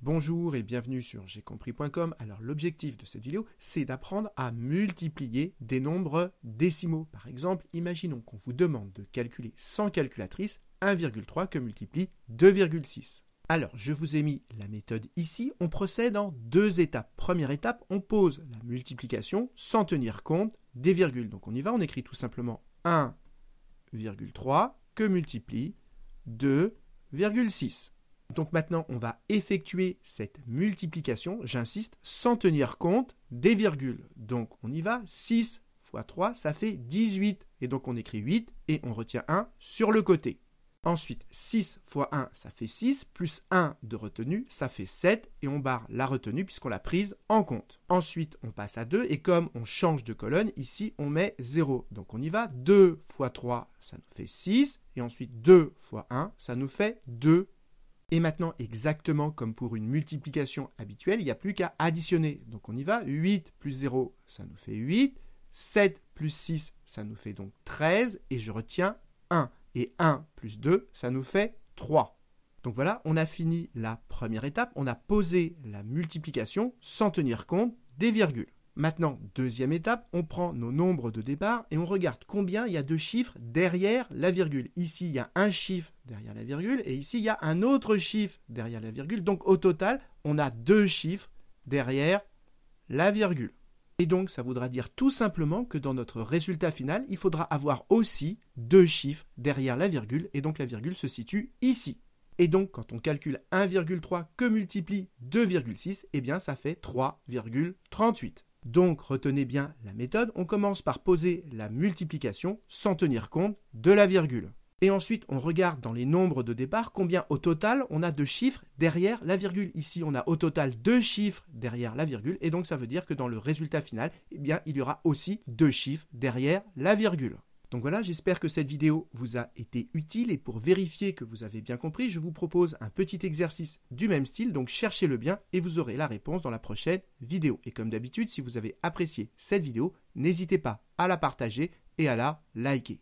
Bonjour et bienvenue sur compris.com. Alors l'objectif de cette vidéo, c'est d'apprendre à multiplier des nombres décimaux. Par exemple, imaginons qu'on vous demande de calculer sans calculatrice 1,3 que multiplie 2,6. Alors, je vous ai mis la méthode ici. On procède en deux étapes. Première étape, on pose la multiplication sans tenir compte des virgules. Donc on y va, on écrit tout simplement 1,3 que multiplie 2,6. Donc maintenant, on va effectuer cette multiplication, j'insiste, sans tenir compte des virgules. Donc on y va, 6 fois 3, ça fait 18. Et donc on écrit 8 et on retient 1 sur le côté. Ensuite, 6 fois 1, ça fait 6, plus 1 de retenue, ça fait 7, et on barre la retenue puisqu'on l'a prise en compte. Ensuite, on passe à 2, et comme on change de colonne, ici, on met 0. Donc on y va, 2 fois 3, ça nous fait 6, et ensuite 2 fois 1, ça nous fait 2, et maintenant, exactement comme pour une multiplication habituelle, il n'y a plus qu'à additionner. Donc on y va, 8 plus 0, ça nous fait 8, 7 plus 6, ça nous fait donc 13, et je retiens 1. Et 1 plus 2, ça nous fait 3. Donc voilà, on a fini la première étape, on a posé la multiplication sans tenir compte des virgules. Maintenant, deuxième étape, on prend nos nombres de départ et on regarde combien il y a de chiffres derrière la virgule. Ici, il y a un chiffre derrière la virgule et ici, il y a un autre chiffre derrière la virgule. Donc, au total, on a deux chiffres derrière la virgule. Et donc, ça voudra dire tout simplement que dans notre résultat final, il faudra avoir aussi deux chiffres derrière la virgule et donc la virgule se situe ici. Et donc, quand on calcule 1,3 que multiplie 2,6, eh bien, ça fait 3,38. Donc retenez bien la méthode, on commence par poser la multiplication sans tenir compte de la virgule. Et ensuite, on regarde dans les nombres de départ combien au total on a de chiffres derrière la virgule. Ici, on a au total deux chiffres derrière la virgule, et donc ça veut dire que dans le résultat final, eh bien, il y aura aussi deux chiffres derrière la virgule. Donc voilà, j'espère que cette vidéo vous a été utile et pour vérifier que vous avez bien compris, je vous propose un petit exercice du même style, donc cherchez-le bien et vous aurez la réponse dans la prochaine vidéo. Et comme d'habitude, si vous avez apprécié cette vidéo, n'hésitez pas à la partager et à la liker.